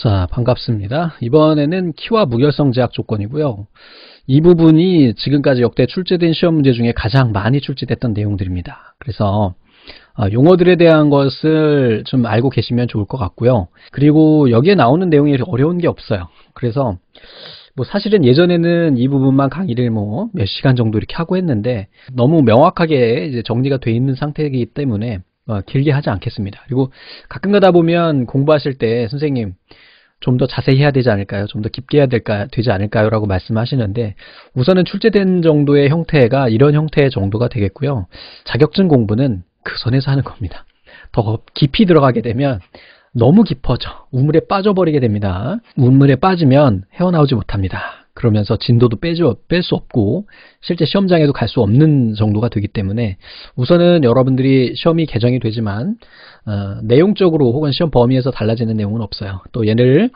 자 반갑습니다 이번에는 키와 무결성 제약 조건이고요 이 부분이 지금까지 역대 출제된 시험 문제 중에 가장 많이 출제됐던 내용들입니다 그래서 아, 용어들에 대한 것을 좀 알고 계시면 좋을 것 같고요 그리고 여기에 나오는 내용이 어려운 게 없어요 그래서 뭐 사실은 예전에는 이 부분만 강의를 뭐 몇 시간 정도 이렇게 하고 했는데 너무 명확하게 이제 정리가 돼 있는 상태이기 때문에 어, 길게 하지 않겠습니다. 그리고 가끔 가다 보면 공부하실 때 선생님 좀 더 자세히 해야 되지 않을까요? 좀 더 깊게 해야 될까, 되지 않을까요? 라고 말씀하시는데 우선은 출제된 정도의 형태가 이런 형태의 정도가 되겠고요. 자격증 공부는 그 선에서 하는 겁니다. 더 깊이 들어가게 되면 너무 깊어져. 우물에 빠져버리게 됩니다. 우물에 빠지면 헤어나오지 못합니다. 그러면서 진도도 뺄 수 없고 실제 시험장에도 갈 수 없는 정도가 되기 때문에 우선은 여러분들이 시험이 개정이 되지만 어, 내용적으로 혹은 시험 범위에서 달라지는 내용은 없어요. 또 얘를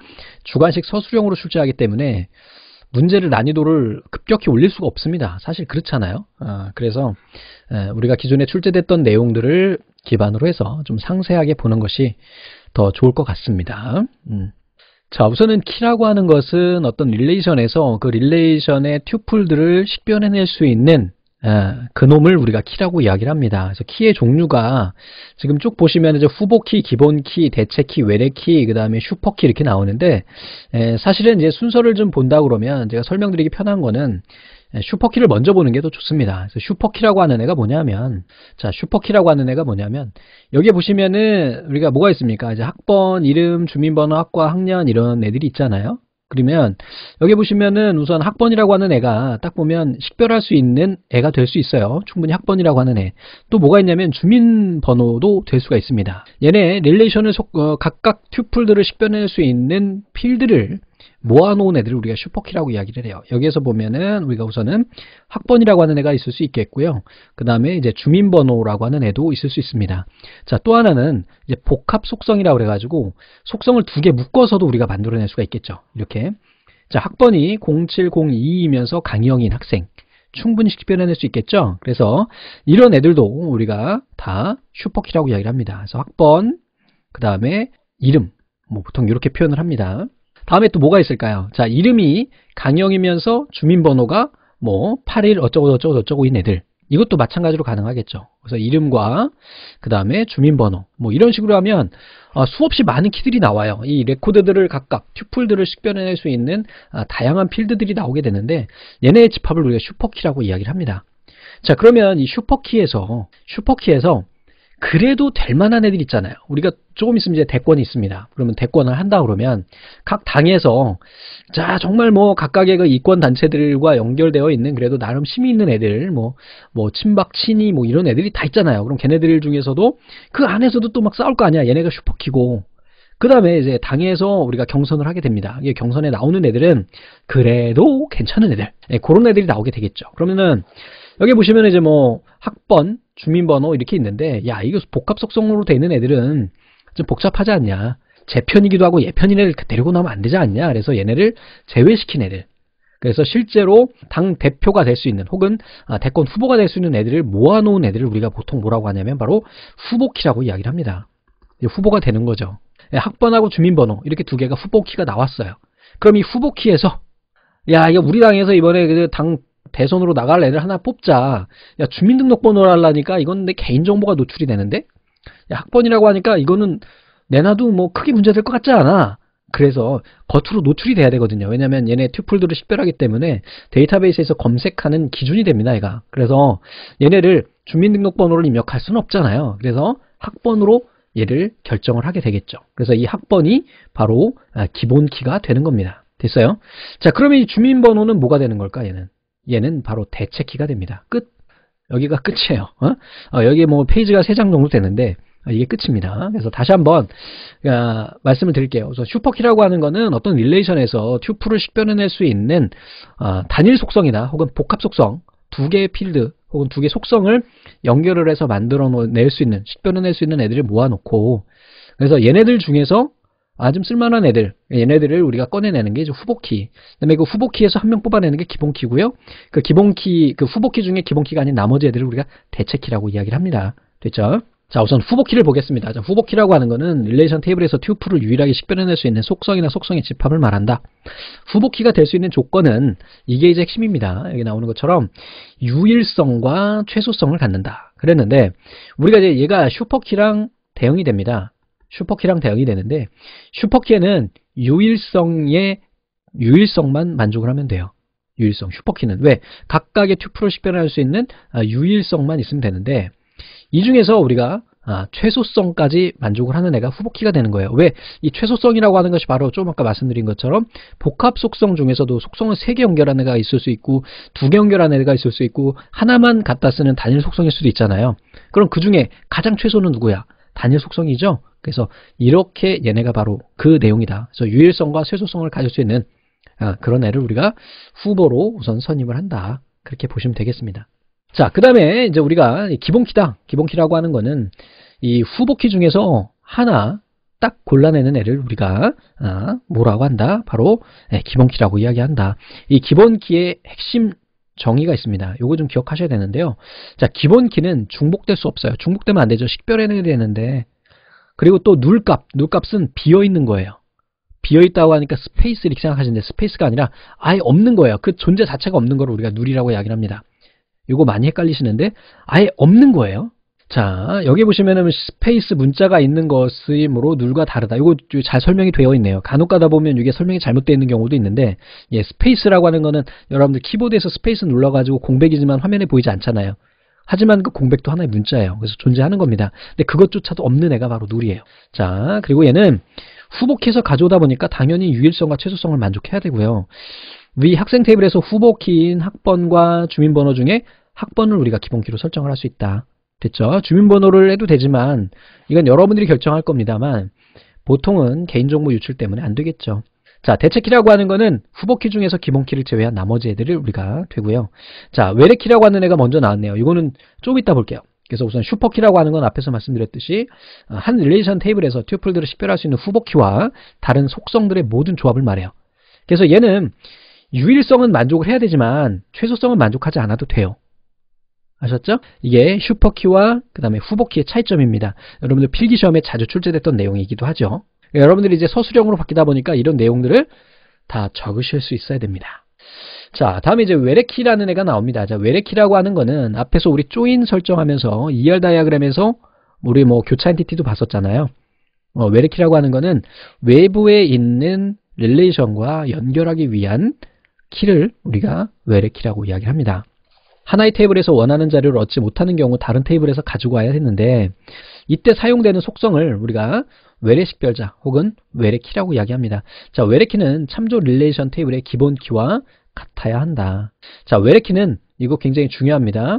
주관식 서술형으로 출제하기 때문에 문제를 난이도를 급격히 올릴 수가 없습니다. 사실 그렇잖아요. 어, 그래서 어, 우리가 기존에 출제됐던 내용들을 기반으로 해서 좀 상세하게 보는 것이 더 좋을 것 같습니다. 음. 자, 우선은 키라고 하는 것은 어떤 릴레이션에서 그 릴레이션의 튜플들을 식별해낼 수 있는 아, 그놈을 우리가 키라고 이야기를 합니다. 그래서 키의 종류가 지금 쭉 보시면 이제 후보키, 기본키, 대체키, 외래키, 그 다음에 슈퍼키 이렇게 나오는데 사실은 이제 순서를 좀 본다 그러면 제가 설명드리기 편한 거는 예, 슈퍼키를 먼저 보는 게 더 좋습니다. 그래서 슈퍼키라고 하는 애가 뭐냐면 자 슈퍼키라고 하는 애가 뭐냐면 여기 에 보시면은 우리가 뭐가 있습니까? 이제 학번, 이름, 주민번호, 학과, 학년 이런 애들이 있잖아요. 그러면 여기 보시면은 우선 학번이라고 하는 애가 딱 보면 식별할 수 있는 애가 될 수 있어요. 충분히 학번이라고 하는 애. 또 뭐가 있냐면 주민번호도 될 수가 있습니다. 얘네 릴레이션을 속, 어, 각각 튜플들을 식별할 수 있는 필드를 모아놓은 애들을 우리가 슈퍼키라고 이야기를 해요. 여기에서 보면은 우리가 우선은 학번이라고 하는 애가 있을 수 있겠고요. 그 다음에 이제 주민번호라고 하는 애도 있을 수 있습니다. 자, 또 하나는 이제 복합 속성이라고 그래가지고 속성을 두 개 묶어서도 우리가 만들어낼 수가 있겠죠. 이렇게. 자, 학번이 0702이면서 강형인 학생. 충분히 쉽게 표현해낼 수 있겠죠. 그래서 이런 애들도 우리가 다 슈퍼키라고 이야기를 합니다. 그래서 학번, 그 다음에 이름, 뭐 보통 이렇게 표현을 합니다. 다음에 또 뭐가 있을까요? 자, 이름이 강형이면서 주민번호가 뭐 8일 어쩌고 저쩌고 어쩌고인 애들. 이것도 마찬가지로 가능하겠죠. 그래서 이름과 그 다음에 주민번호 뭐 이런 식으로 하면 어, 수없이 많은 키들이 나와요. 이 레코드들을 각각 튜플들을 식별해낼 수 있는 아, 다양한 필드들이 나오게 되는데 얘네의 집합을 우리가 슈퍼키라고 이야기를 합니다. 자 그러면 이 슈퍼키에서 슈퍼키에서 그래도 될 만한 애들 있잖아요. 우리가 조금 있으면 이제 대권이 있습니다. 그러면 대권을 한다 그러면 각 당에서 자 정말 뭐 각각의 그 이권 단체들과 연결되어 있는 그래도 나름 심이 있는 애들 뭐뭐 뭐 친박 친이 뭐 이런 애들이 다 있잖아요. 그럼 걔네들 중에서도 그 안에서도 또 막 싸울 거 아니야. 얘네가 슈퍼키고 그 다음에 이제 당에서 우리가 경선을 하게 됩니다. 이게 경선에 나오는 애들은 그래도 괜찮은 애들, 네, 그런 애들이 나오게 되겠죠. 그러면은 여기 보시면 이제 뭐 학번, 주민번호 이렇게 있는데 야 이거 복합 속성으로 돼 있는 애들은 좀 복잡하지 않냐 제편이기도 하고 예편이 애를 데리고 나면 안 되지 않냐 그래서 얘네를 제외시킨 애들 그래서 실제로 당 대표가 될 수 있는 혹은 아, 대권 후보가 될 수 있는 애들을 모아놓은 애들을 우리가 보통 뭐라고 하냐면 바로 후보키라고 이야기를 합니다 후보가 되는 거죠 예, 학번하고 주민번호 이렇게 두 개가 후보키가 나왔어요 그럼 이 후보키에서 야 이거 우리 당에서 이번에 그 당 대선으로 나갈 애를 하나 뽑자. 야, 주민등록번호를 하려니까 이건 내 개인정보가 노출이 되는데? 야, 학번이라고 하니까 이거는 내놔도 뭐 크게 문제될 것 같지 않아. 그래서 겉으로 노출이 돼야 되거든요. 왜냐면 얘네 튜플들을 식별하기 때문에 데이터베이스에서 검색하는 기준이 됩니다, 얘가. 그래서 얘네를 주민등록번호를 입력할 수는 없잖아요. 그래서 학번으로 얘를 결정을 하게 되겠죠. 그래서 이 학번이 바로 아, 기본 키가 되는 겁니다. 됐어요? 자, 그러면 이 주민번호는 뭐가 되는 걸까, 얘는? 얘는 바로 대체키가 됩니다. 끝. 여기가 끝이에요. 어? 어, 여기 뭐 페이지가 3장 정도 되는데 아, 이게 끝입니다. 그래서 다시 한번 어, 말씀을 드릴게요. 우선 슈퍼키라고 하는 거는 어떤 릴레이션에서 튜프를 식별해낼 수 있는 어, 단일 속성이나 혹은 복합 속성 두 개의 필드 혹은 두 개의 속성을 연결을 해서 만들어 낼 수 있는 식별해낼 수 있는 애들을 모아놓고 그래서 얘네들 중에서 아좀 쓸만한 애들 얘네들을 우리가 꺼내내는 게 이제 후보키 그다음에 그 후보키에서 한 명 뽑아내는 게 기본키고요 그 기본키 그 후보키 중에 기본키가 아닌 나머지 애들을 우리가 대체키라고 이야기를 합니다 됐죠 자 우선 후보키를 보겠습니다 자, 후보키라고 하는 거는 릴레이션 테이블에서 튜플을 유일하게 식별해낼 수 있는 속성이나 속성의 집합을 말한다 후보키가 될 수 있는 조건은 이게 이제 핵심입니다 여기 나오는 것처럼 유일성과 최소성을 갖는다 그랬는데 우리가 이제 얘가 슈퍼키랑 대응이 됩니다 슈퍼키랑 대응이 되는데 슈퍼키에는 유일성의 유일성만 만족을 하면 돼요. 유일성 슈퍼키는 왜 각각의 튜플을 식별할 수 있는 아, 유일성만 있으면 되는데 이 중에서 우리가 아, 최소성까지 만족을 하는 애가 후보키가 되는 거예요. 왜 이 최소성이라고 하는 것이 바로 좀 아까 말씀드린 것처럼 복합 속성 중에서도 속성은3개 연결한 애가 있을 수 있고 2개 연결한 애가 있을 수 있고 하나만 갖다 쓰는 단일 속성일 수도 있잖아요. 그럼 그 중에 가장 최소는 누구야? 단일 속성이죠. 그래서 이렇게 얘네가 바로 그 내용이다. 그래서 유일성과 쇄소성을 가질 수 있는 아, 그런 애를 우리가 후보로 우선 선임을 한다. 그렇게 보시면 되겠습니다. 자, 그 다음에 이제 우리가 기본키다. 기본키라고 하는 거는 이 후보키 중에서 하나 딱 골라내는 애를 우리가 아, 뭐라고 한다? 바로 예, 기본키라고 이야기한다. 이 기본키의 핵심 정의가 있습니다. 요거 좀 기억하셔야 되는데요. 자, 기본 키는 중복될 수 없어요. 중복되면 안 되죠. 식별해내야 되는데. 그리고 또 눌값, 눌값은 비어있는 거예요. 비어있다고 하니까 스페이스 이렇게 생각하시는데 스페이스가 아니라 아예 없는 거예요. 그 존재 자체가 없는 걸 우리가 누이라고 이야기를 합니다. 요거 많이 헷갈리시는데 아예 없는 거예요. 자, 여기 보시면은 스페이스 문자가 있는 것이므로 룰과 다르다. 이거 잘 설명이 되어 있네요. 간혹 가다 보면 이게 설명이 잘못되어 있는 경우도 있는데, 예, 스페이스라고 하는 거는 여러분들 키보드에서 스페이스 눌러가지고 공백이지만 화면에 보이지 않잖아요. 하지만 그 공백도 하나의 문자예요. 그래서 존재하는 겁니다. 근데 그것조차도 없는 애가 바로 룰이에요. 자, 그리고 얘는 후복해서 가져오다 보니까 당연히 유일성과 최소성을 만족해야 되고요. 위 학생 테이블에서 후복인 학번과 주민번호 중에 학번을 우리가 기본키로 설정을 할 수 있다. 됐죠? 주민번호를 해도 되지만 이건 여러분들이 결정할 겁니다만 보통은 개인정보 유출 때문에 안 되겠죠. 자, 대체키라고 하는 거는 후보키 중에서 기본키를 제외한 나머지 애들을 우리가 되고요. 자, 외래키라고 하는 애가 먼저 나왔네요. 이거는 좀 이따 볼게요. 그래서 우선 슈퍼키라고 하는 건 앞에서 말씀드렸듯이 한 릴레이션 테이블에서 튜플들을 식별할 수 있는 후보키와 다른 속성들의 모든 조합을 말해요. 그래서 얘는 유일성은 만족을 해야 되지만 최소성은 만족하지 않아도 돼요. 아셨죠? 이게 슈퍼키와 그 다음에 후보키의 차이점입니다. 여러분들 필기시험에 자주 출제됐던 내용이기도 하죠. 그러니까 여러분들이 이제 서술형으로 바뀌다 보니까 이런 내용들을 다 적으실 수 있어야 됩니다. 자, 다음에 이제 외래키라는 애가 나옵니다. 자, 외래키라고 하는 거는 앞에서 우리 조인 설정하면서 이열 다이아그램에서 우리 뭐 교차 엔티티도 봤었잖아요. 어, 외래키라고 하는 거는 외부에 있는 릴레이션과 연결하기 위한 키를 우리가 외래키라고 이야기합니다. 하나의 테이블에서 원하는 자료를 얻지 못하는 경우 다른 테이블에서 가지고 와야 했는데 이때 사용되는 속성을 우리가 외래식별자 혹은 외래키라고 이야기합니다. 자, 외래키는 참조 릴레이션 테이블의 기본 키와 같아야 한다. 자, 외래키는 이거 굉장히 중요합니다.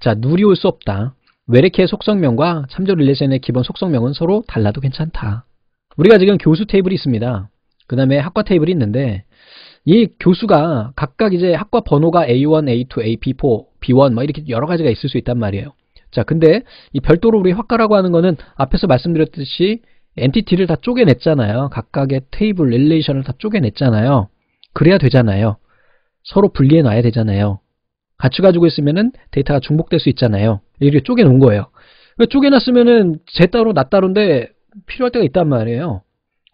자, 누리 올수 없다. 외래키의 속성명과 참조 릴레이션의 기본 속성명은 서로 달라도 괜찮다. 우리가 지금 교수 테이블이 있습니다. 그 다음에 학과 테이블이 있는데 이 교수가 각각 이제 학과 번호가 A1, A2, AP4, B1 뭐 이렇게 여러 가지가 있을 수 있단 말이에요. 자, 근데 이 별도로 우리 학과라고 하는 거는 앞에서 말씀드렸듯이 엔티티를 다 쪼개냈잖아요. 각각의 테이블 릴레이션을 다 쪼개냈잖아요. 그래야 되잖아요. 서로 분리해 놔야 되잖아요. 같이 가지고 있으면은 데이터가 중복될 수 있잖아요. 이렇게 쪼개 놓은 거예요. 그러니까 쪼개놨으면은 제 따로 나 따로인데 필요할 때가 있단 말이에요.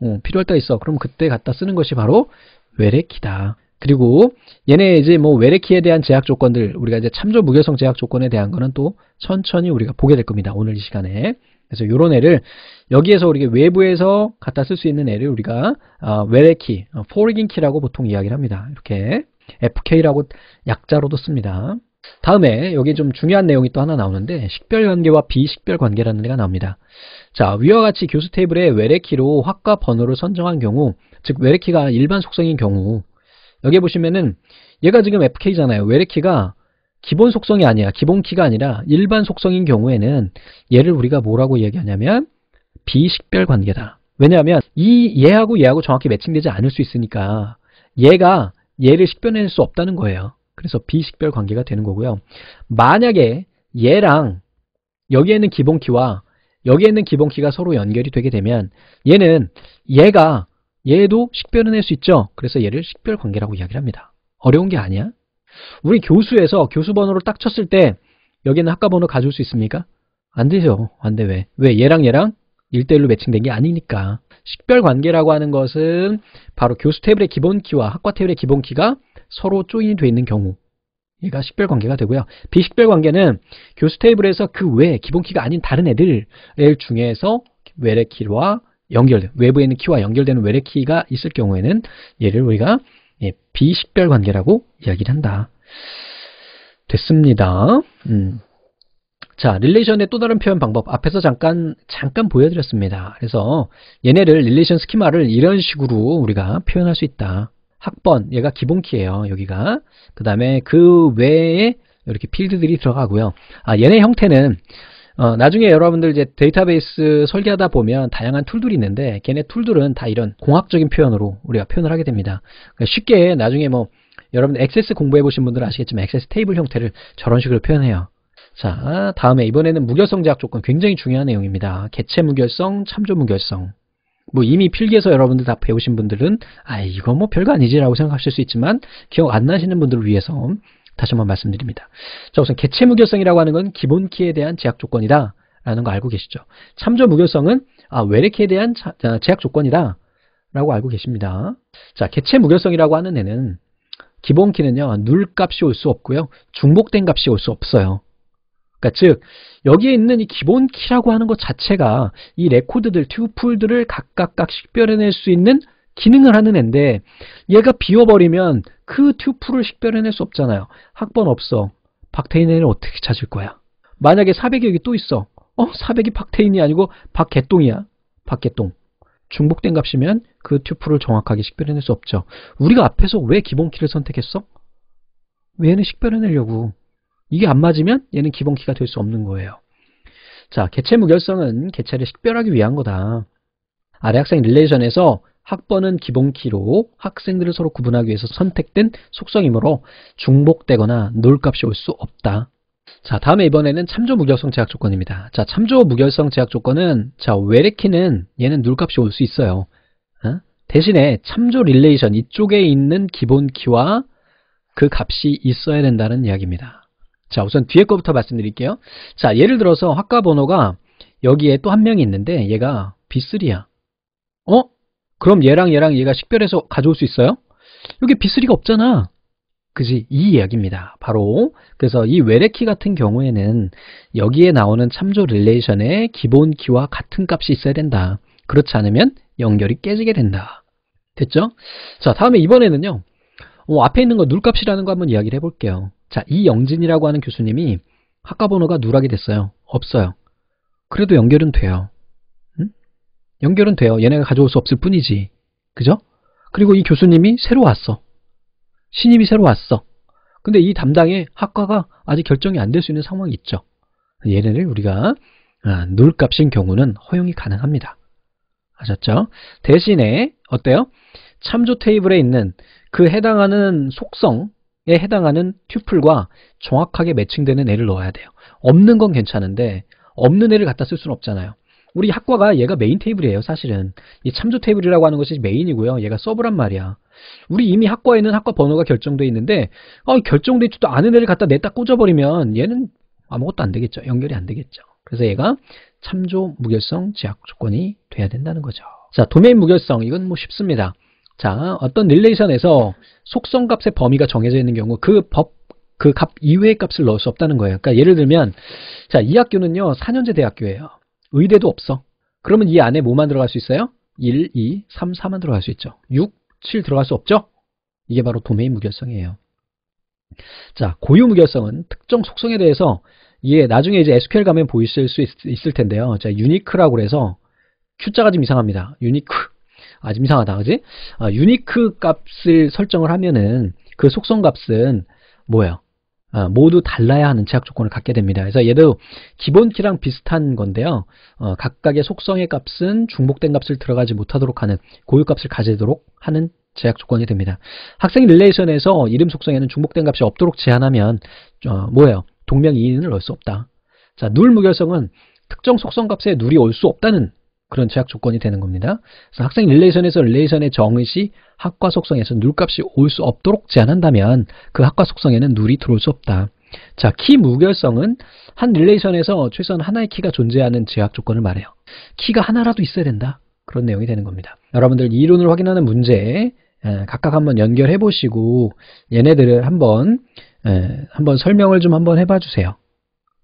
어, 필요할 때가 있어. 그럼 그때 갖다 쓰는 것이 바로 외래키다. 그리고 얘네 이제 뭐 외래키에 대한 제약 조건들 우리가 이제 참조 무결성 제약 조건에 대한 거는 또 천천히 우리가 보게 될 겁니다. 오늘 이 시간에. 그래서 이런 애를 여기에서 우리가 외부에서 갖다 쓸 수 있는 애를 우리가 어, 외래키, 어, 포리긴 키라고 보통 이야기를 합니다. 이렇게 FK라고 약자로도 씁니다. 다음에 여기 좀 중요한 내용이 또 하나 나오는데 식별관계와 비식별관계라는 애가 나옵니다. 자 위와 같이 교수 테이블에 외래키로 학과 번호를 선정한 경우 즉 외래키가 일반 속성인 경우 여기 보시면은 얘가 지금 FK잖아요. 외래키가 기본 속성이 아니야. 기본키가 아니라 일반 속성인 경우에는 얘를 우리가 뭐라고 얘기하냐면 비식별 관계다. 왜냐하면 이 얘하고 얘하고 정확히 매칭되지 않을 수 있으니까 얘가 얘를 식별해낼 수 없다는 거예요. 그래서 비식별 관계가 되는 거고요. 만약에 얘랑 여기에 있는 기본키와 여기에 있는 기본키가 서로 연결이 되게 되면 얘는 얘가 얘도 식별은 할 수 있죠. 그래서 얘를 식별 관계라고 이야기를 합니다. 어려운 게 아니야. 우리 교수에서 교수 번호를 딱 쳤을 때 여기는 학과 번호 가져올 수 있습니까? 안 되죠. 안 돼. 왜? 왜? 얘랑 얘랑 일대일로 매칭된 게 아니니까. 식별 관계라고 하는 것은 바로 교수 테이블의 기본키와 학과 테이블의 기본키가 서로 조인이 되어 있는 경우 얘가 식별 관계가 되고요. 비식별 관계는 교수 테이블에서 그외 기본키가 아닌 다른 애들 중에서 외래키와 연결, 외부에 있는 키와 연결되는 외래 키가 있을 경우에는 얘를 우리가 예, 비식별 관계라고 이야기를 한다. 됐습니다. 음. 자, 릴레이션의 또 다른 표현 방법 앞에서 잠깐 잠깐 보여드렸습니다. 그래서 얘네를 릴레이션 스키마를 이런 식으로 우리가 표현할 수 있다. 학번, 얘가 기본키예요. 여기가. 그 다음에 그 외에 이렇게 필드들이 들어가고요. 아, 얘네 형태는 어, 나중에 여러분들 이제 데이터베이스 설계하다 보면 다양한 툴들이 있는데 걔네 툴들은 다 이런 공학적인 표현으로 우리가 표현을 하게 됩니다. 그러니까 쉽게 나중에 뭐 여러분 액세스 공부해 보신 분들은 아시겠지만 액세스 테이블 형태를 저런 식으로 표현해요. 자 다음에 이번에는 무결성 제약 조건 굉장히 중요한 내용입니다. 개체 무결성, 참조 무결성 뭐 이미 필기에서 여러분들 다 배우신 분들은 아 이거 뭐 별거 아니지라고 생각하실 수 있지만 기억 안 나시는 분들을 위해서 다시 한번 말씀드립니다. 자, 우선 개체 무결성이라고 하는 건 기본 키에 대한 제약 조건이다. 라는 거 알고 계시죠? 참조 무결성은 아, 외래키에 대한 자, 제약 조건이다. 라고 알고 계십니다. 자, 개체 무결성이라고 하는 애는 기본 키는요. 눌 값이 올 수 없고요. 중복된 값이 올 수 없어요. 그러니까 즉 여기에 있는 이 기본 키라고 하는 것 자체가 이 레코드들, 튜플들을 각각 각식 별해낼수 있는 기능을 하는 애인데 얘가 비워버리면 그 튜플을 식별해낼 수 없잖아요. 학번 없어. 박태인 애는 어떻게 찾을 거야? 만약에 400이 여기 또 있어. 어? 400이 박태인이 아니고 박개똥이야. 박개똥. 중복된 값이면 그 튜플을 정확하게 식별해낼 수 없죠. 우리가 앞에서 왜 기본키를 선택했어? 얘는 식별해내려고. 이게 안 맞으면 얘는 기본키가 될 수 없는 거예요. 자, 개체 무결성은 개체를 식별하기 위한 거다. 아래 학생 릴레이션에서 학번은 기본키로 학생들을 서로 구분하기 위해서 선택된 속성이므로 중복되거나 놀값이올 수 없다. 자, 다음에 이번에는 참조 무결성 제약 조건입니다. 자, 참조 무결성 제약 조건은 자, 외래키는 얘는 놀값이올 수 있어요. 어? 대신에 참조 릴레이션 이쪽에 있는 기본키와 그 값이 있어야 된다는 이야기입니다. 자, 우선 뒤에 거부터 말씀드릴게요. 자, 예를 들어서 학과 번호가 여기에 또 한 명이 있는데 얘가 B3야. 어? 그럼 얘랑 얘랑 얘가 식별해서 가져올 수 있어요? 여기 B3가 없잖아. 그지? 이 이야기입니다. 바로 그래서 이 외래키 같은 경우에는 여기에 나오는 참조 릴레이션의 기본 키와 같은 값이 있어야 된다. 그렇지 않으면 연결이 깨지게 된다. 됐죠? 자, 다음에 이번에는요. 어, 앞에 있는 거 눌값이라는 거 한번 이야기를 해볼게요. 자, 이영진이라고 하는 교수님이 학과 번호가 누락이 됐어요. 없어요. 그래도 연결은 돼요. 연결은 돼요. 얘네가 가져올 수 없을 뿐이지. 그죠? 그리고 이 교수님이 새로 왔어. 신입이 새로 왔어. 근데 이 담당의 학과가 아직 결정이 안 될 수 있는 상황이 있죠. 얘네를 우리가 아, 놀값인 경우는 허용이 가능합니다. 아셨죠? 대신에 어때요? 참조 테이블에 있는 그 해당하는 속성에 해당하는 튜플과 정확하게 매칭되는 애를 넣어야 돼요. 없는 건 괜찮은데 없는 애를 갖다 쓸 수는 없잖아요. 우리 학과가 얘가 메인 테이블이에요 사실은 이 참조 테이블이라고 하는 것이 메인이고요 얘가 서브란 말이야 우리 이미 학과에는 학과 번호가 결정돼 있는데 어, 결정돼 있지도 않은 애를 갖다 냈다 꽂아버리면 얘는 아무것도 안 되겠죠 연결이 안 되겠죠 그래서 얘가 참조 무결성 제약 조건이 돼야 된다는 거죠 자 도메인 무결성 이건 뭐 쉽습니다 자 어떤 릴레이션에서 속성값의 범위가 정해져 있는 경우 그 법 그 값 이외의 값을 넣을 수 없다는 거예요. 그러니까 예를 들면 자 이 학교는요 4년제 대학교예요. 의대도 없어. 그러면 이 안에 뭐만 들어갈 수 있어요? 1, 2, 3, 4만 들어갈 수 있죠. 6, 7 들어갈 수 없죠? 이게 바로 도메인 무결성이에요. 자, 고유 무결성은 특정 속성에 대해서 이게 나중에 이제 SQL 가면 보이실 수 있, 을 텐데요. 자, 유니크라고 해서 Q자가 좀 이상합니다. 유니크. 아, 좀 이상하다. 그지? 아, 유니크 값을 설정을 하면은 그 속성 값은 뭐예요? 아, 모두 달라야 하는 제약 조건을 갖게 됩니다. 그래서 얘도 기본키랑 비슷한 건데요. 어, 각각의 속성의 값은 중복된 값을 들어가지 못하도록 하는 고유값을 가지도록 하는 제약 조건이 됩니다. 학생 릴레이션에서 이름 속성에는 중복된 값이 없도록 제한하면 어, 뭐예요? 동명이인을 넣을 수 없다. 자, 눌 무결성은 특정 속성 값에 눌이 올 수 없다는 그런 제약 조건이 되는 겁니다. 그래서 학생 릴레이션에서 릴레이션의 정의시 학과 속성에서 누값이 올 수 없도록 제한한다면 그 학과 속성에는 누이 들어올 수 없다. 자, 키 무결성은 한 릴레이션에서 최소한 하나의 키가 존재하는 제약 조건을 말해요. 키가 하나라도 있어야 된다. 그런 내용이 되는 겁니다. 여러분들 이론을 확인하는 문제 예, 각각 한번 연결해 보시고 얘네들을 한번 예, 한번 설명을 좀 한번 해봐 주세요.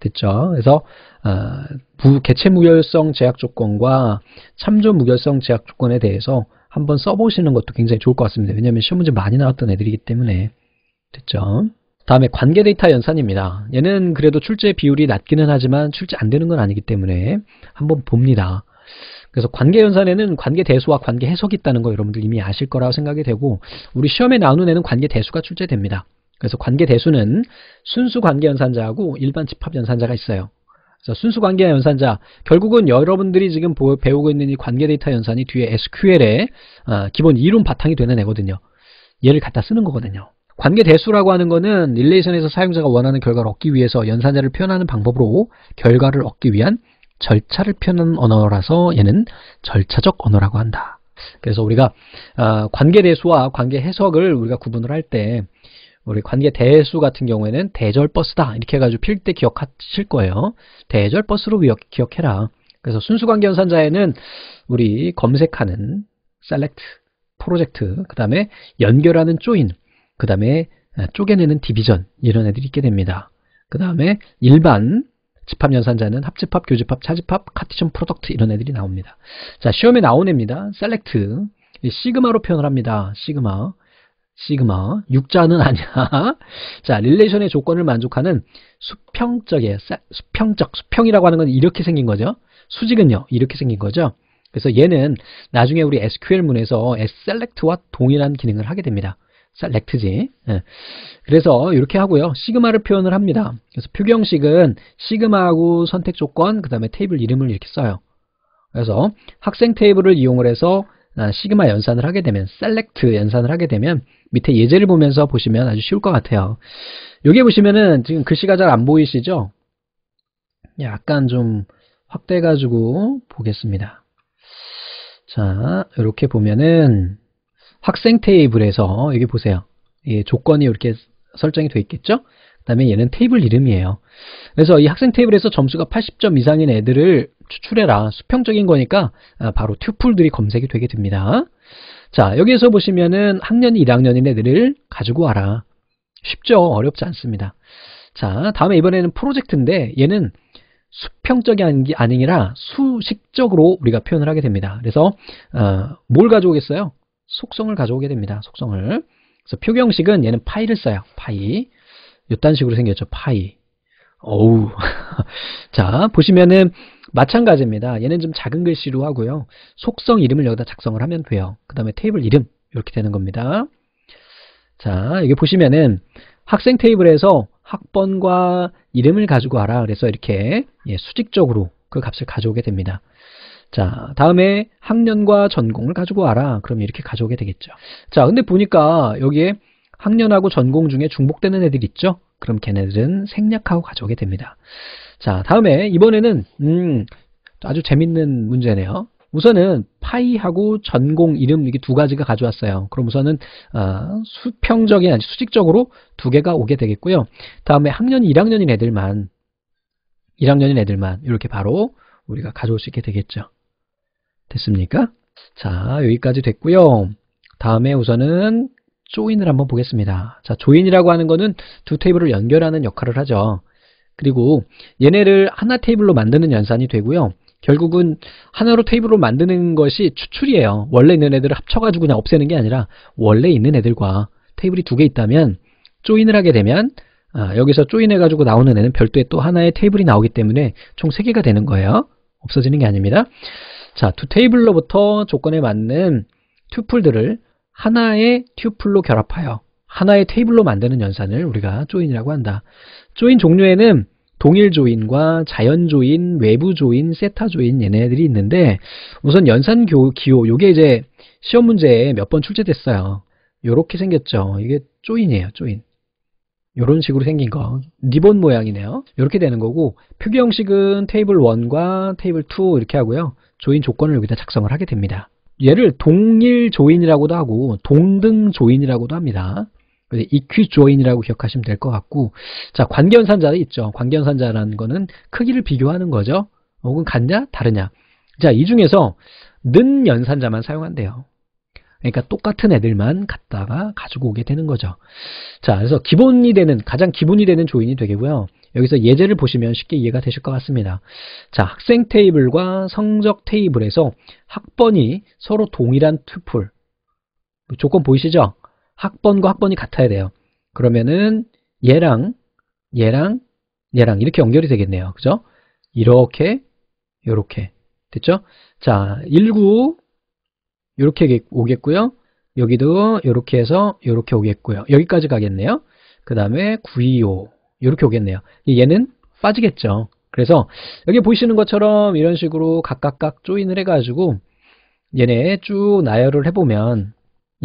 됐죠. 그래서 어, 부, 개체 무결성 제약 조건과 참조 무결성 제약 조건에 대해서 한번 써보시는 것도 굉장히 좋을 것 같습니다. 왜냐하면 시험 문제 많이 나왔던 애들이기 때문에 됐죠. 다음에 관계 데이터 연산입니다. 얘는 그래도 출제 비율이 낮기는 하지만 출제 안 되는 건 아니기 때문에 한번 봅니다. 그래서 관계 연산에는 관계 대수와 관계 해석이 있다는 거 여러분들 이미 아실 거라고 생각이 되고 우리 시험에 나오는 애는 관계 대수가 출제됩니다. 그래서 관계 대수는 순수 관계 연산자하고 일반 집합 연산자가 있어요. 그래서 순수 관계 연산자 결국은 여러분들이 지금 배우고 있는 이 관계 데이터 연산이 뒤에 SQL의 어, 기본 이론 바탕이 되는 애거든요. 얘를 갖다 쓰는 거거든요. 관계 대수라고 하는 거는 릴레이션에서 사용자가 원하는 결과를 얻기 위해서 연산자를 표현하는 방법으로 결과를 얻기 위한 절차를 표현하는 언어라서 얘는 절차적 언어라고 한다. 그래서 우리가 어, 관계 대수와 관계 해석을 우리가 구분을 할때 우리 관계 대수 같은 경우에는 대절버스다 이렇게 해가지고 필 때 기억하실 거예요. 대절버스로 기억, 해라 그래서 순수관계 연산자에는 우리 검색하는 셀렉트, 프로젝트, 그 다음에 연결하는 조인, 그 다음에 아, 쪼개내는 디비전 이런 애들이 있게 됩니다. 그 다음에 일반 집합연산자는 합집합, 교집합, 차집합, 카티션 프로덕트 이런 애들이 나옵니다. 자 시험에 나온 애입니다. 셀렉트 시그마로 표현을 합니다. 시그마 시그마 6자는 아니야. 자, 릴레이션의 조건을 만족하는 수평적의 수평적 수평이라고 하는 건 이렇게 생긴 거죠. 수직은요. 이렇게 생긴 거죠. 그래서 얘는 나중에 우리 SQL 문에서 select와 동일한 기능을 하게 됩니다. select지. 예. 그래서 이렇게 하고요. 시그마를 표현을 합니다. 그래서 표경식은 시그마하고 선택 조건, 그 다음에 테이블 이름을 이렇게 써요. 그래서 학생 테이블을 이용을 해서 아, 시그마 연산을 하게 되면 셀렉트 연산을 하게 되면 밑에 예제를 보면서 보시면 아주 쉬울 것 같아요 여기 보시면은 지금 글씨가 잘 안 보이시죠 약간 좀 확대 가지고 보겠습니다 자 이렇게 보면은 학생 테이블에서 여기 보세요 예, 조건이 이렇게 설정이 되어 있겠죠 그 다음에 얘는 테이블 이름이에요 그래서 이 학생 테이블에서 점수가 80점 이상인 애들을 추출해라. 수평적인 거니까 아, 바로 튜플들이 검색이 되게 됩니다. 자, 여기에서 보시면은 학년 1학년인 애들을 가지고 와라. 쉽죠? 어렵지 않습니다. 자, 다음에 이번에는 프로젝트인데 얘는 수평적이 게 아니라 수식적으로 우리가 표현을 하게 됩니다. 그래서 어, 뭘 가져오겠어요? 속성을 가져오게 됩니다. 속성을. 그래서 표경식은 얘는 파이를 써요. 파이. 요딴 식으로 생겼죠. 파이. 어우. 자, 보시면은 마찬가지입니다. 얘는 좀 작은 글씨로 하고요. 속성 이름을 여기다 작성을 하면 돼요. 그 다음에 테이블 이름 이렇게 되는 겁니다. 자 여기 보시면은 학생 테이블에서 학번과 이름을 가지고 와라 그래서 이렇게 예, 수직적으로 그 값을 가져오게 됩니다. 자 다음에 학년과 전공을 가지고 와라 그럼 이렇게 가져오게 되겠죠. 자 근데 보니까 여기에 학년하고 전공 중에 중복되는 애들 있죠? 그럼 걔네들은 생략하고 가져오게 됩니다. 자, 다음에 이번에는 음, 아주 재밌는 문제네요. 우선은 파이하고 전공 이름 이게 두 가지가 가져왔어요. 그럼 우선은 어, 수평적인 아니 수직적으로 두 개가 오게 되겠고요. 다음에 학년 1학년인 애들만 1학년인 애들만 이렇게 바로 우리가 가져올 수 있게 되겠죠. 됐습니까? 자 여기까지 됐고요. 다음에 우선은 조인을 한번 보겠습니다. 자 조인이라고 하는 거는 두 테이블을 연결하는 역할을 하죠. 그리고 얘네를 하나 테이블로 만드는 연산이 되고요. 결국은 하나로 테이블로 만드는 것이 추출이에요. 원래 있는 애들을 합쳐가지고 그냥 없애는 게 아니라 원래 있는 애들과 테이블이 두 개 있다면 조인을 하게 되면 아, 여기서 조인해가지고 나오는 애는 별도의 또 하나의 테이블이 나오기 때문에 총 세 개가 되는 거예요. 없어지는 게 아닙니다. 자, 두 테이블로부터 조건에 맞는 튜플들을 하나의 튜플로 결합하여 하나의 테이블로 만드는 연산을 우리가 조인이라고 한다. 조인 종류에는 동일 조인과 자연 조인, 외부 조인, 세타 조인 얘네들이 있는데 우선 연산 교, 기호 요게 이제 시험 문제에 몇 번 출제됐어요. 요렇게 생겼죠. 이게 조인이에요, 조인. 요런 식으로 생긴 거. 리본 모양이네요. 요렇게 되는 거고 표기 형식은 테이블 1과 테이블 2 이렇게 하고요. 조인 조건을 여기다 작성을 하게 됩니다. 얘를 동일 조인이라고도 하고 동등 조인이라고도 합니다. 이퀴조인이라고 e 기억하시면 될 것 같고 자관견산자 있죠. 관견산자라는 거는 크기를 비교하는 거죠. 혹은 같냐 다르냐 자이 중에서 는 연산자만 사용한대요. 그러니까 똑같은 애들만 갖다가 가지고 오게 되는 거죠. 자 그래서 기본이 되는 가장 기본이 되는 조인이 되겠고요. 여기서 예제를 보시면 쉽게 이해가 되실 것 같습니다. 자, 학생 테이블과 성적 테이블에서 학번이 서로 동일한 투플. 조건 보이시죠? 학번과 학번이 같아야 돼요. 그러면은 얘랑 얘랑 얘랑 이렇게 연결이 되겠네요. 그죠? 이렇게 요렇게 됐죠? 자, 19 요렇게 오겠고요. 여기도 요렇게 해서 요렇게 오겠고요. 여기까지 가겠네요. 그 다음에 925 요렇게 오겠네요. 얘는 빠지겠죠. 그래서 여기 보시는 것처럼 이런 식으로 각각각 조인을 해가지고 얘네 쭉 나열을 해보면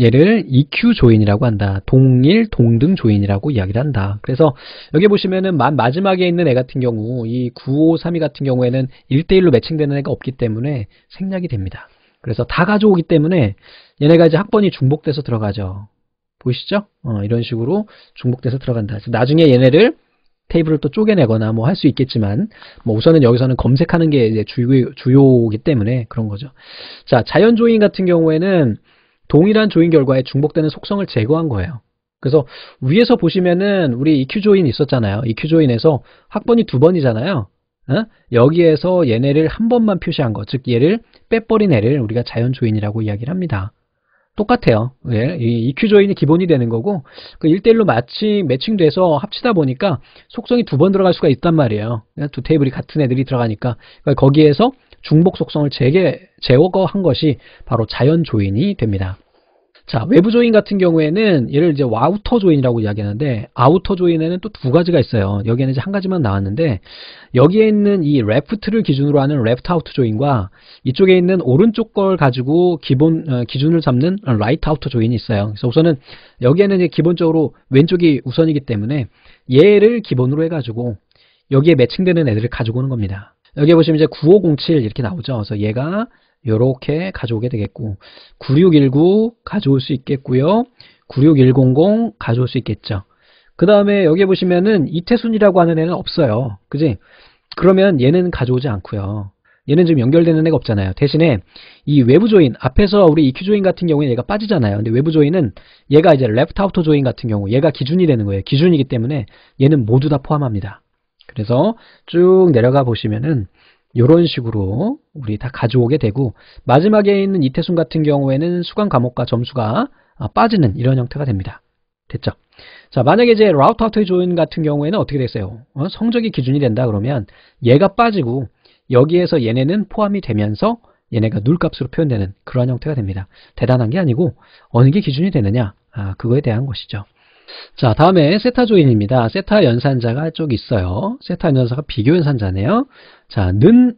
얘를 EQ 조인이라고 한다. 동일 동등 조인이라고 이야기를 한다. 그래서 여기 보시면은 맨 마지막에 있는 애 같은 경우 이 9532 같은 경우에는 1대1로 매칭되는 애가 없기 때문에 생략이 됩니다. 그래서 다 가져오기 때문에 얘네가 이제 학번이 중복돼서 들어가죠. 보이시죠? 어, 이런 식으로 중복돼서 들어간다. 나중에 얘네를 테이블을 또 쪼개내거나 뭐 할 수 있겠지만 뭐 우선은 여기서는 검색하는 게 이제 주요, 주요기 때문에 그런 거죠. 자, 자연 조인 같은 경우에는 동일한 조인 결과에 중복되는 속성을 제거한 거예요. 그래서 위에서 보시면은 우리 EQ 조인 있었잖아요. EQ 조인에서 학번이 두 번이잖아요. 어? 여기에서 얘네를 한 번만 표시한 거, 즉 얘를 빼버린 애를 우리가 자연 조인이라고 이야기를 합니다. 똑같아요. 예, EQ 조인이 기본이 되는 거고 그 1대1로 마치 매칭돼서 합치다 보니까 속성이 두 번 들어갈 수가 있단 말이에요. 두 테이블이 같은 애들이 들어가니까 그러니까 거기에서 중복 속성을 재게 제거한 것이 바로 자연 조인이 됩니다. 자, 외부 조인 같은 경우에는 얘를 이제 와우터 조인이라고 이야기하는데 아우터 조인에는 또 두 가지가 있어요. 여기에는 이제 한 가지만 나왔는데 여기에 있는 이 레프트를 기준으로 하는 레프트 아우터 조인과 이쪽에 있는 오른쪽 걸 가지고 기본 어, 기준을 잡는 라이트 아우터 조인이 있어요. 그래서 우선은 여기에는 이제 기본적으로 왼쪽이 우선이기 때문에 얘를 기본으로 해 가지고 여기에 매칭되는 애들을 가지고 오는 겁니다. 여기 보시면 이제 9507 이렇게 나오죠. 그래서 얘가 이렇게 가져오게 되겠고 9619 가져올 수 있겠고요. 96100 가져올 수 있겠죠. 그 다음에 여기 보시면은 이태순이라고 하는 애는 없어요. 그지? 그러면 얘는 가져오지 않고요. 얘는 지금 연결되는 애가 없잖아요. 대신에 이 외부 조인 앞에서 우리 EQ 조인 같은 경우에 얘가 빠지잖아요. 근데 외부 조인은 얘가 이제 레프트 아우터 조인 같은 경우 얘가 기준이 되는 거예요. 기준이기 때문에 얘는 모두 다 포함합니다. 그래서 쭉 내려가 보시면은 이런 식으로 우리 다 가져오게 되고 마지막에 있는 이태순 같은 경우에는 수강 과목과 점수가 아, 빠지는 이런 형태가 됩니다. 됐죠? 자 만약에 이제 라우터 아우트 조인 같은 경우에는 어떻게 됐어요? 어? 성적이 기준이 된다 그러면 얘가 빠지고 여기에서 얘네는 포함이 되면서 얘네가 눌값으로 표현되는 그러한 형태가 됩니다. 대단한 게 아니고 어느 게 기준이 되느냐 아, 그거에 대한 것이죠. 자, 다음에 세타 조인입니다. 세타 연산자가 쭉 있어요. 세타 연산자가 비교 연산자네요. 자, 는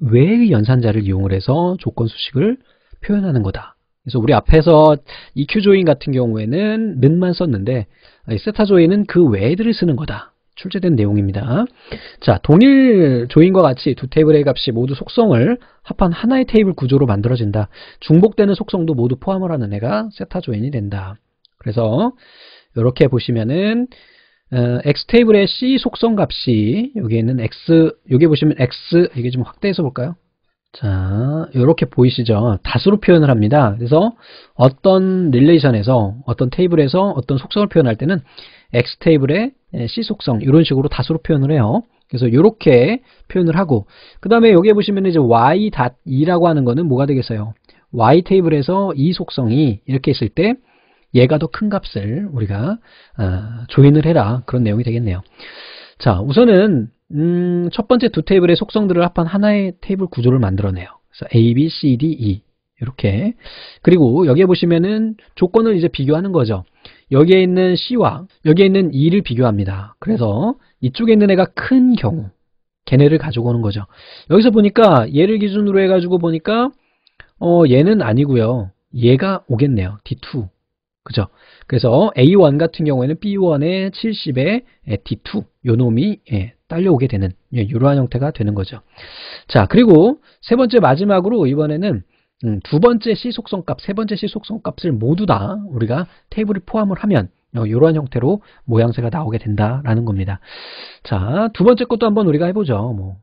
외의 연산자를 이용을 해서 조건 수식을 표현하는 거다. 그래서 우리 앞에서 EQ 조인 같은 경우에는 는만 썼는데 아, 세타 조인은 그 외들을 쓰는 거다. 출제된 내용입니다. 자, 동일 조인과 같이 두 테이블의 값이 모두 속성을 합한 하나의 테이블 구조로 만들어진다. 중복되는 속성도 모두 포함을 하는 애가 세타 조인이 된다. 그래서 이렇게 보시면은 어, x 테이블의 c 속성 값이 여기 있는 x 여기 보시면 x 이게 좀 확대해서 볼까요? 자, 이렇게 보이시죠? 다수로 표현을 합니다. 그래서 어떤 릴레이션에서 어떤 테이블에서 어떤 속성을 표현할 때는 x 테이블의 c 속성 이런 식으로 다수로 표현을 해요. 그래서 이렇게 표현을 하고 그 다음에 여기에 보시면 이제 y.e라고 하는 거는 뭐가 되겠어요? y 테이블에서 이 e 속성이 이렇게 있을 때 얘가 더 큰 값을 우리가 아, 조인을 해라 그런 내용이 되겠네요. 자 우선은 음, 첫 번째 두 테이블의 속성들을 합한 하나의 테이블 구조를 만들어내요. 그래서 A, B, C, D, E 이렇게 그리고 여기에 보시면은 조건을 이제 비교하는 거죠. 여기에 있는 C와 여기에 있는 E를 비교합니다. 그래서 이쪽에 있는 애가 큰 경우 걔네를 가지고 오는 거죠. 여기서 보니까 얘를 기준으로 해가지고 보니까 어 얘는 아니고요. 얘가 오겠네요. D2 그죠? 그래서 A1 같은 경우에는 B1에 70에 D2 요 놈이 예, 딸려오게 되는 예, 이러한 형태가 되는 거죠. 자 그리고 세 번째 마지막으로 이번에는 음, 두 번째 시속성 값, 세 번째 시속성 값을 모두 다 우리가 테이블을 포함을 하면 이러한 어, 형태로 모양새가 나오게 된다라는 겁니다. 자, 두 번째 것도 한번 우리가 해보죠. 뭐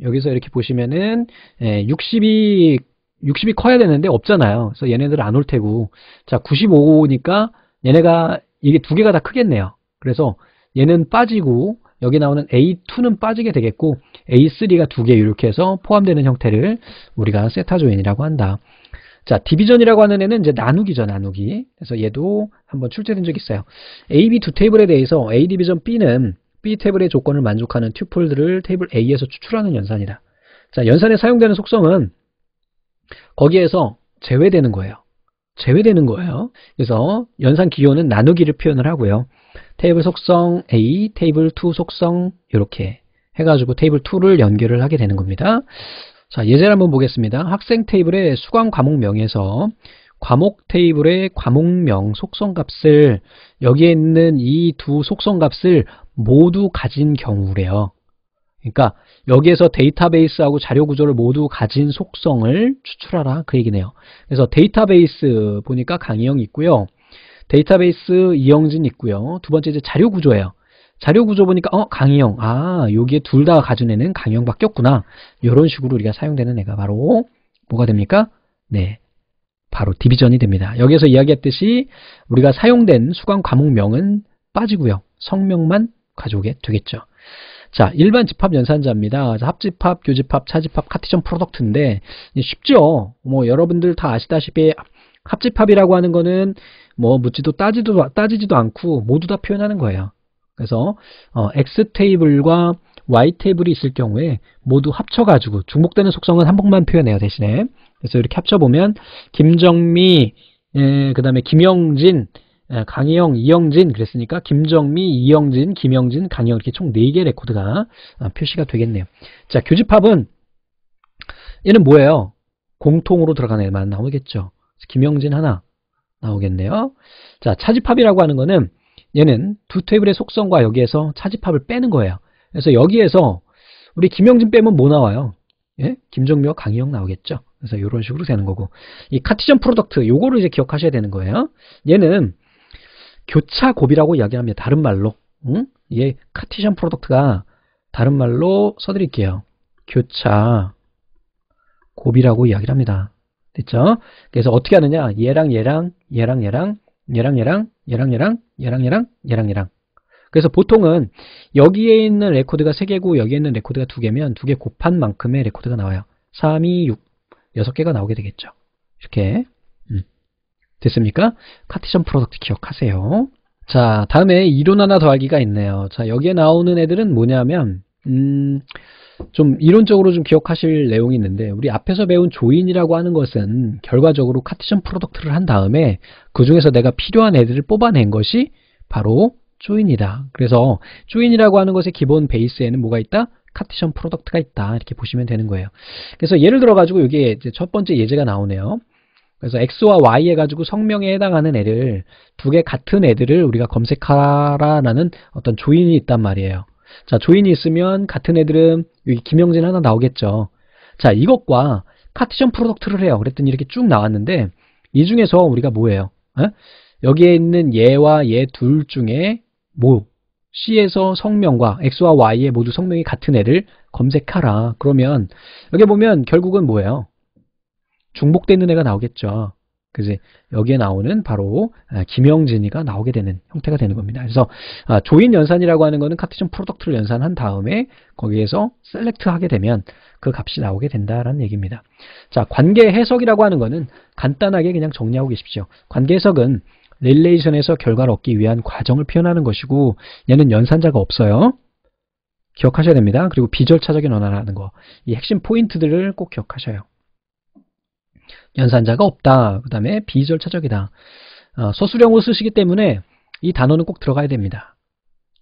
여기서 이렇게 보시면은 예, 62 60이 커야 되는데 없잖아요. 그래서 얘네들 안 올 테고 자 95니까 얘네가 이게 두 개가 다 크겠네요. 그래서 얘는 빠지고 여기 나오는 A2는 빠지게 되겠고 A3가 두 개 이렇게 해서 포함되는 형태를 우리가 세타 조인이라고 한다. 자, 디비전이라고 하는 애는 이제 나누기죠, 나누기. 그래서 얘도 한번 출제된 적 있어요. A, B 두 테이블에 대해서 A 디비전 B는 B 테이블의 조건을 만족하는 튜플들을 테이블 A에서 추출하는 연산이다. 자, 연산에 사용되는 속성은 거기에서 제외되는 거예요. 제외되는 거예요. 그래서 연산 기호는 나누기를 표현을 하고요. 테이블 속성 A, 테이블 2 속성 이렇게 해가지고 테이블 2를 연결을 하게 되는 겁니다. 자 예제를 한번 보겠습니다. 학생 테이블의 수강 과목명에서 과목 테이블의 과목명 속성값을 여기에 있는 이 두 속성값을 모두 가진 경우래요. 그러니까 여기에서 데이터베이스하고 자료 구조를 모두 가진 속성을 추출하라 그 얘기네요. 그래서 데이터베이스 보니까 강희영 있고요. 데이터베이스 이영진 있고요. 두 번째 이제 자료 구조예요. 자료 구조 보니까 어강의형아 여기에 둘 다 가진 애는 강의형바뀌었구나 이런 식으로 우리가 사용되는 애가 바로 뭐가 됩니까? 네 바로 디비전이 됩니다. 여기에서 이야기했듯이 우리가 사용된 수강 과목명은 빠지고요. 성명만 가져오게 되겠죠. 자, 일반 집합 연산자입니다. 합집합, 교집합, 차집합, 카티션 프로덕트인데 쉽죠. 뭐 여러분들 다 아시다시피 합집합이라고 하는 거는 뭐 묻지도 따지도 따지지도 않고 모두 다 표현하는 거예요. 그래서 어, x 테이블과 y 테이블이 있을 경우에 모두 합쳐가지고 중복되는 속성은 한번만 표현해요 대신에. 그래서 이렇게 합쳐보면 김정미, 예, 그 다음에 김영진, 예, 강희영, 이영진 그랬으니까 김정미, 이영진, 김영진, 강희영 이렇게 총 4개 레코드가 아, 표시가 되겠네요. 자, 교집합은 얘는 뭐예요? 공통으로 들어가는 애만 나오겠죠. 김영진 하나 나오겠네요. 자, 차집합이라고 하는 거는 얘는 두 테이블의 속성과 여기에서 차집합을 빼는 거예요. 그래서 여기에서 우리 김영진 빼면 뭐 나와요? 예? 김정미와 강희영 나오겠죠. 그래서 이런 식으로 되는 거고 이 카티전 프로덕트 요거를 이제 기억하셔야 되는 거예요. 얘는 교차 고비라고 이야기합니다. 다른 말로. 응? 예, 카티션 프로덕트가 다른 말로 써드릴게요. 교차 고비라고 이야기를 합니다. 됐죠? 그래서 어떻게 하느냐? 얘랑 얘랑 얘랑 얘랑 얘랑 얘랑 얘랑 얘랑 얘랑 얘랑 얘랑 얘랑 그래서 보통은 여기에 있는 레코드가 3개고 여기에 있는 레코드가 2개면 2개 곱한 만큼의 레코드가 나와요. 3, 2, 6, 6개가 나오게 되겠죠. 이렇게 됐습니까? 카티션 프로덕트 기억하세요. 자, 다음에 이론 하나 더하기가 있네요. 자, 여기에 나오는 애들은 뭐냐면 음, 좀 이론적으로 좀 기억하실 내용이 있는데 우리 앞에서 배운 조인이라고 하는 것은 결과적으로 카티션 프로덕트를 한 다음에 그 중에서 내가 필요한 애들을 뽑아낸 것이 바로 조인이다. 그래서 조인이라고 하는 것의 기본 베이스에는 뭐가 있다? 카티션 프로덕트가 있다. 이렇게 보시면 되는 거예요. 그래서 예를 들어 가지고 이게 첫 번째 예제가 나오네요. 그래서 x와 y 해가지고 성명에 해당하는 애를 두 개 같은 애들을 우리가 검색하라라는 어떤 조인이 있단 말이에요. 자 조인이 있으면 같은 애들은 여기 김영진 하나 나오겠죠. 자 이것과 카티션 프로덕트를 해요. 그랬더니 이렇게 쭉 나왔는데 이 중에서 우리가 뭐예요? 에? 여기에 있는 얘와 얘둘 예 중에 뭐 C에서 성명과 X와 Y의 모두 성명이 같은 애를 검색하라. 그러면 여기 보면 결국은 뭐예요? 중복되는 애가 나오겠죠. 그지? 여기에 나오는 바로 아, 김영진이가 나오게 되는 형태가 되는 겁니다. 그래서 아, 조인 연산이라고 하는 거는 카티션 프로덕트를 연산한 다음에 거기에서 셀렉트 하게 되면 그 값이 나오게 된다라는 얘기입니다. 자, 관계 해석이라고 하는 거는 간단하게 그냥 정리하고 계십시오. 관계 해석은 릴레이션에서 결과를 얻기 위한 과정을 표현하는 것이고 얘는 연산자가 없어요. 기억하셔야 됩니다. 그리고 비절차적인 언어라는 거. 이 핵심 포인트들을 꼭 기억하셔요. 연산자가 없다. 그 다음에 비절차적이다. 어, 소수령으로 쓰시기 때문에 이 단어는 꼭 들어가야 됩니다.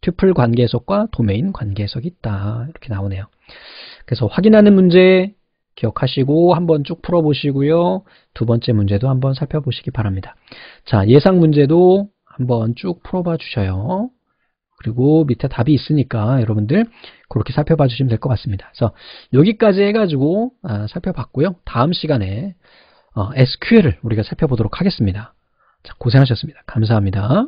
튜플 관계해석과 도메인 관계해석이 있다. 이렇게 나오네요. 그래서 확인하는 문제 기억하시고 한번 쭉 풀어보시고요. 두 번째 문제도 한번 살펴보시기 바랍니다. 자, 예상 문제도 한번 쭉 풀어봐 주셔요. 그리고 밑에 답이 있으니까 여러분들 그렇게 살펴봐 주시면 될 것 같습니다. 그래서 여기까지 해가지고 아, 살펴봤고요. 다음 시간에 어, SQL을 우리가 살펴보도록 하겠습니다. 자, 고생하셨습니다. 감사합니다.